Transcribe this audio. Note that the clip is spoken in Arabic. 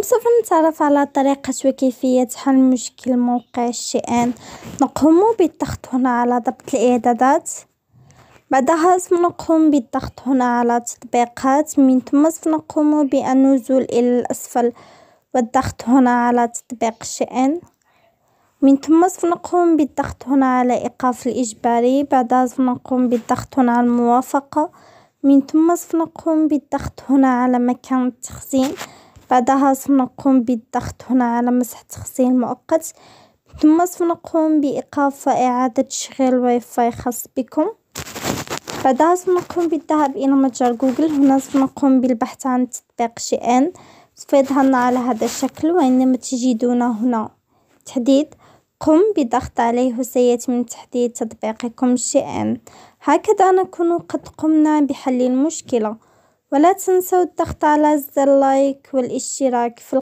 سوف نتعرف على طريقة وكيفية حل مشكل موقع الشئان نقوم بالضغط هنا على ضبط الاعدادات بعدها سنقوم بالضغط هنا على تطبيقات من ثم نقوم بالنزول الى الاسفل والضغط هنا على تطبيق الشئان من ثم سنقوم بالضغط هنا على ايقاف الاجباري بعدها سنقوم بالضغط هنا على الموافقة من ثم سنقوم بالضغط هنا على مكان التخزين. بعدها سنقوم بالضغط هنا على مسح تخزين مؤقت، ثم سنقوم بايقاف واعادة تشغيل واي فاي خاص بكم، بعدها سنقوم بالذهاب الى متجر جوجل هنا سنقوم بالبحث عن تطبيق شي سوف يظهر لنا على هذا الشكل وإنما تجدون هنا تحديد قم بضغط عليه وسيتم تحديد تطبيقكم إن هكذا نكون قد قمنا بحل المشكلة. ولا تنسوا الضغط على زر اللايك والاشتراك في القناة.